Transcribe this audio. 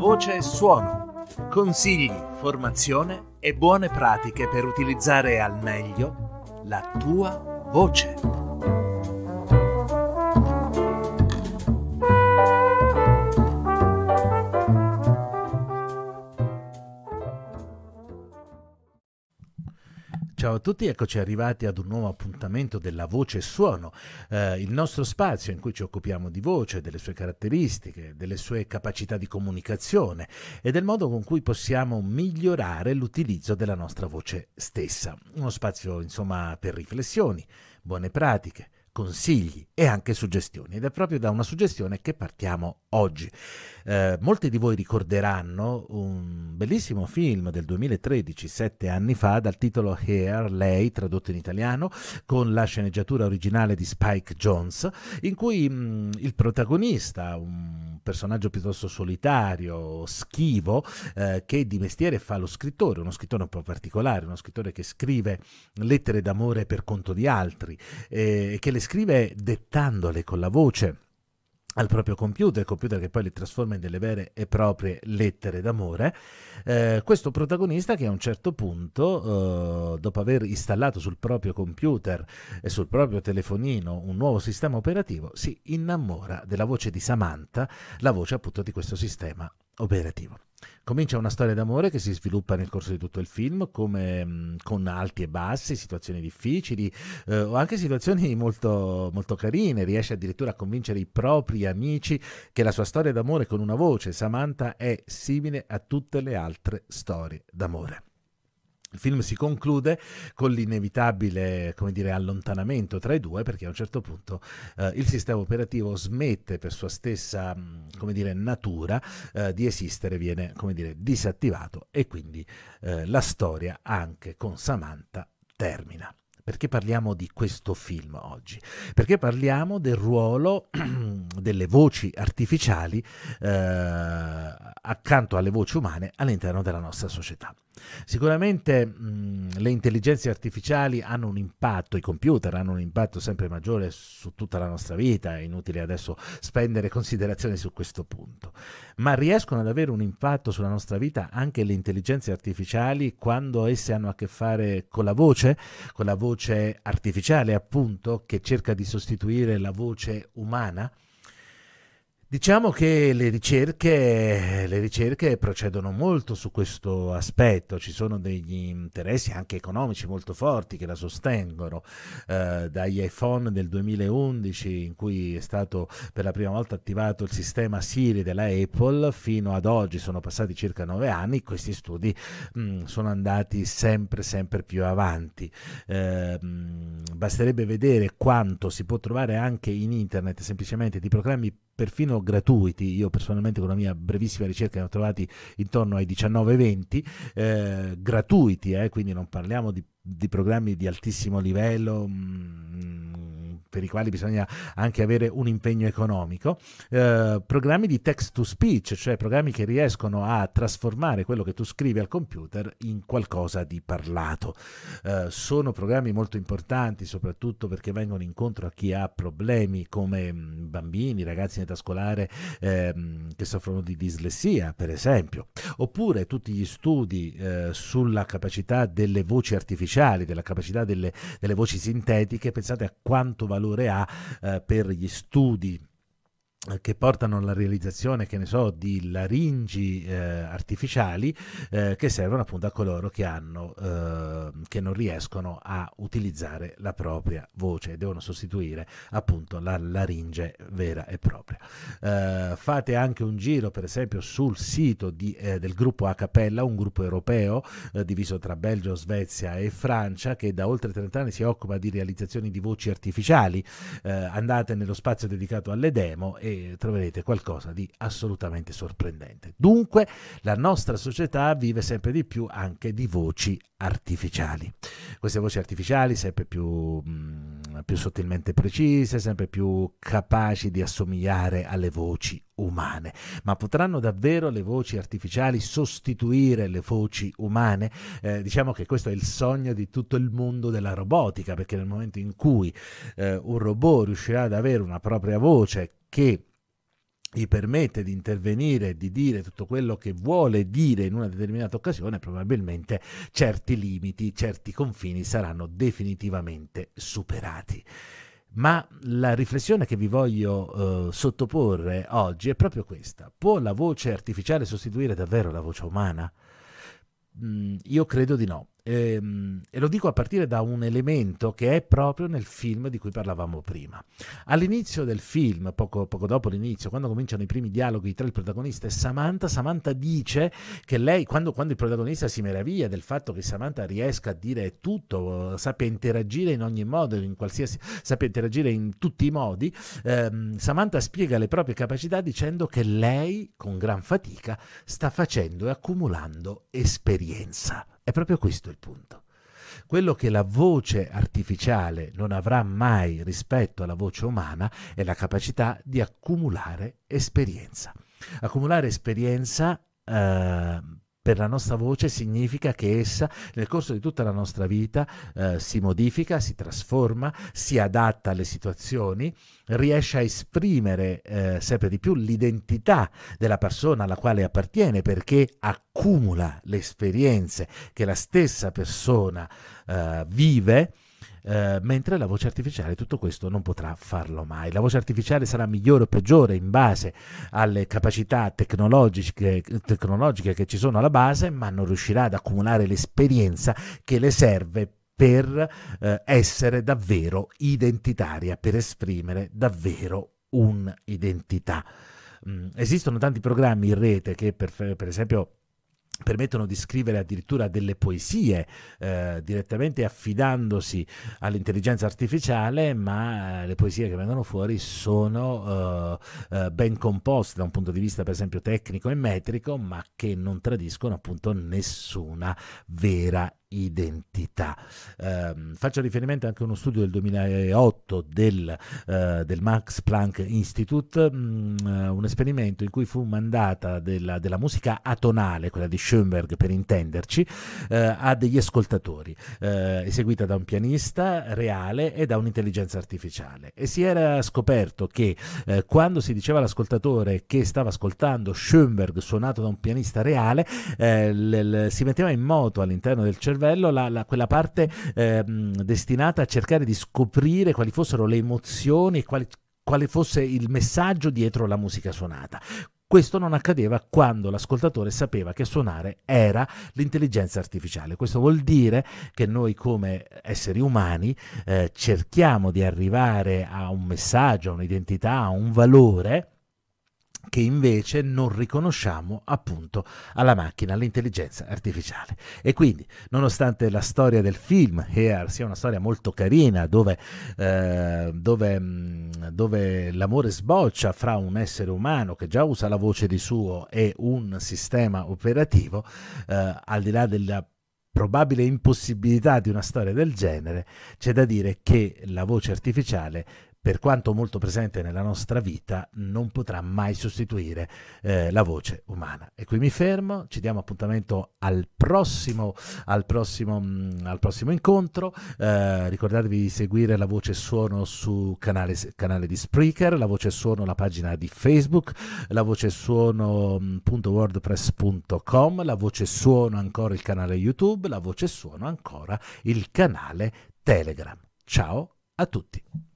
voce e suono. Consigli, formazione e buone pratiche per utilizzare al meglio la tua voce. a tutti, eccoci arrivati ad un nuovo appuntamento della Voce e Suono, eh, il nostro spazio in cui ci occupiamo di voce, delle sue caratteristiche, delle sue capacità di comunicazione e del modo con cui possiamo migliorare l'utilizzo della nostra voce stessa. Uno spazio insomma per riflessioni, buone pratiche, consigli e anche suggestioni ed è proprio da una suggestione che partiamo oggi. Eh, molti di voi ricorderanno un bellissimo film del 2013, sette anni fa, dal titolo Hair, lei, tradotto in italiano, con la sceneggiatura originale di Spike Jones, in cui mh, mm, il protagonista, un personaggio piuttosto solitario, schivo, eh, che di mestiere fa lo scrittore, uno scrittore un po' particolare, uno scrittore che scrive lettere d'amore per conto di altri eh, e eh, che le scrive dettandole con la voce al proprio computer, computer che poi li trasforma in delle vere e proprie lettere d'amore, eh, questo protagonista che a un certo punto, eh, dopo aver installato sul proprio computer e sul proprio telefonino un nuovo sistema operativo, si innamora della voce di Samantha, la voce appunto di questo sistema operativo. Comincia una storia d'amore che si sviluppa nel corso di tutto il film, come, mm, con alti e bassi, situazioni difficili eh, o anche situazioni molto, molto, carine. Riesce addirittura a convincere i propri amici che la sua storia d'amore con una voce, Samantha, è simile a tutte le altre storie d'amore. Il film si conclude con l'inevitabile dire, allontanamento tra i due perché a un certo punto eh, il sistema operativo smette per sua stessa mm, dire, natura eh, di esistere, viene dire, disattivato e quindi eh, la storia anche con Samantha termina. Perché parliamo di questo film oggi? Perché parliamo del ruolo delle voci artificiali eh, accanto alle voci umane all'interno della nostra società. Sicuramente mh, le intelligenze artificiali hanno un impatto, i computer hanno un impatto sempre maggiore su tutta la nostra vita, è inutile adesso spendere considerazioni su questo punto, ma riescono ad avere un impatto sulla nostra vita anche le intelligenze artificiali quando esse hanno a che fare con la voce, con la voce voce artificiale, appunto, che cerca di sostituire la voce umana, Diciamo che le ricerche, le ricerche, procedono molto su questo aspetto, ci sono degli interessi anche economici molto forti che la sostengono, eh, dagli iPhone del 2011 in cui è stato per la prima volta attivato il sistema Siri della Apple, fino ad oggi sono passati circa nove anni, questi studi mh, mm, sono andati sempre sempre più avanti. Eh, mh, basterebbe vedere quanto si può trovare anche in internet semplicemente di programmi perfino gratuiti. Io personalmente con la mia brevissima ricerca ne ho trovati intorno ai 19-20, eh, gratuiti, eh, quindi non parliamo di, di, programmi di altissimo livello. Mh, mm, per i quali bisogna anche avere un impegno economico, eh, programmi di text to speech, cioè programmi che riescono a trasformare quello che tu scrivi al computer in qualcosa di parlato. Eh, sono programmi molto importanti soprattutto perché vengono incontro a chi ha problemi come mm, bambini, ragazzi in età scolare eh, che soffrono di dislessia, per esempio, oppure tutti gli studi eh, sulla capacità delle voci artificiali, della capacità delle, delle voci sintetiche, pensate a quanto valore valore ha eh, per gli studi che portano alla realizzazione, che ne so, di laringi eh, artificiali eh, che servono appunto a coloro che, hanno, eh, che non riescono a utilizzare la propria voce e devono sostituire appunto la laringe vera e propria. Eh, fate anche un giro per esempio sul sito di, eh, del gruppo A Cappella, un gruppo europeo eh, diviso tra Belgio, Svezia e Francia che da oltre 30 anni si occupa di realizzazioni di voci artificiali. andate nello spazio dedicato alle demo e e troverete qualcosa di assolutamente sorprendente. Dunque la nostra società vive sempre di più anche di voci artificiali. Queste voci artificiali sempre più, mh, mm, più sottilmente precise, sempre più capaci di assomigliare alle voci umane. Ma potranno davvero le voci artificiali sostituire le voci umane? Eh, diciamo che questo è il sogno di tutto il mondo della robotica, perché nel momento in cui eh, un robot riuscirà ad avere una propria voce che gli permette di intervenire, di dire tutto quello che vuole dire in una determinata occasione, probabilmente certi limiti, certi confini saranno definitivamente superati. Ma la riflessione che vi voglio eh, sottoporre oggi è proprio questa. Può la voce artificiale sostituire davvero la voce umana? Mm, io credo di no e, ehm, e lo dico a partire da un elemento che è proprio nel film di cui parlavamo prima. All'inizio del film, poco, poco dopo l'inizio, quando cominciano i primi dialoghi tra il protagonista e Samantha, Samantha dice che lei, quando, quando il protagonista si meraviglia del fatto che Samantha riesca a dire tutto, sappia interagire in ogni modo, in qualsiasi, sappia interagire in tutti i modi, ehm, Samantha spiega le proprie capacità dicendo che lei, con gran fatica, sta facendo e accumulando esperienza. È proprio questo il punto. Quello che la voce artificiale non avrà mai rispetto alla voce umana è la capacità di accumulare esperienza. Accumulare esperienza eh, per la nostra voce significa che essa nel corso di tutta la nostra vita eh, si modifica, si trasforma, si adatta alle situazioni, riesce a esprimere eh, sempre di più l'identità della persona alla quale appartiene perché accumula le esperienze che la stessa persona eh, vive eh, mentre la voce artificiale tutto questo non potrà farlo mai. La voce artificiale sarà migliore o peggiore in base alle capacità tecnologiche, tecnologiche che ci sono alla base, ma non riuscirà ad accumulare l'esperienza che le serve per eh, essere davvero identitaria, per esprimere davvero un'identità. Mm, esistono tanti programmi in rete che per, per esempio permettono di scrivere addirittura delle poesie eh, direttamente affidandosi all'intelligenza artificiale, ma eh, le poesie che vengono fuori sono eh, eh, ben composte da un punto di vista per esempio tecnico e metrico, ma che non tradiscono appunto nessuna vera identità. Eh, faccio riferimento anche a uno studio del 2008 del, eh, del Max Planck Institute, mh, mm, un esperimento in cui fu mandata della, della, musica atonale, quella di Schoenberg per intenderci, eh, a degli ascoltatori, eh, eseguita da un pianista reale e da un'intelligenza artificiale. E si era scoperto che eh, quando si diceva all'ascoltatore che stava ascoltando Schoenberg suonato da un pianista reale, eh, l- l- si metteva in moto all'interno del cervello cervello la, la, quella parte eh, destinata a cercare di scoprire quali fossero le emozioni e quali, quale fosse il messaggio dietro la musica suonata. Questo non accadeva quando l'ascoltatore sapeva che suonare era l'intelligenza artificiale. Questo vuol dire che noi come esseri umani eh, cerchiamo di arrivare a un messaggio, a un'identità, a un valore che invece non riconosciamo appunto alla macchina, all'intelligenza artificiale. E quindi, nonostante la storia del film Hair sia una storia molto carina, dove, eh, dove, mm, dove l'amore sboccia fra un essere umano che già usa la voce di suo e un sistema operativo, eh, al di là della probabile impossibilità di una storia del genere, c'è da dire che la voce artificiale per quanto molto presente nella nostra vita, non potrà mai sostituire eh, la voce umana. E qui mi fermo, ci diamo appuntamento al prossimo, al prossimo, mm, al prossimo incontro. Eh, ricordatevi di seguire la voce suono su canale, canale, di Spreaker, la voce suono la pagina di Facebook, la voce suono.wordpress.com, mm, la voce suono ancora il canale YouTube, la voce suono ancora il canale Telegram. Ciao a tutti!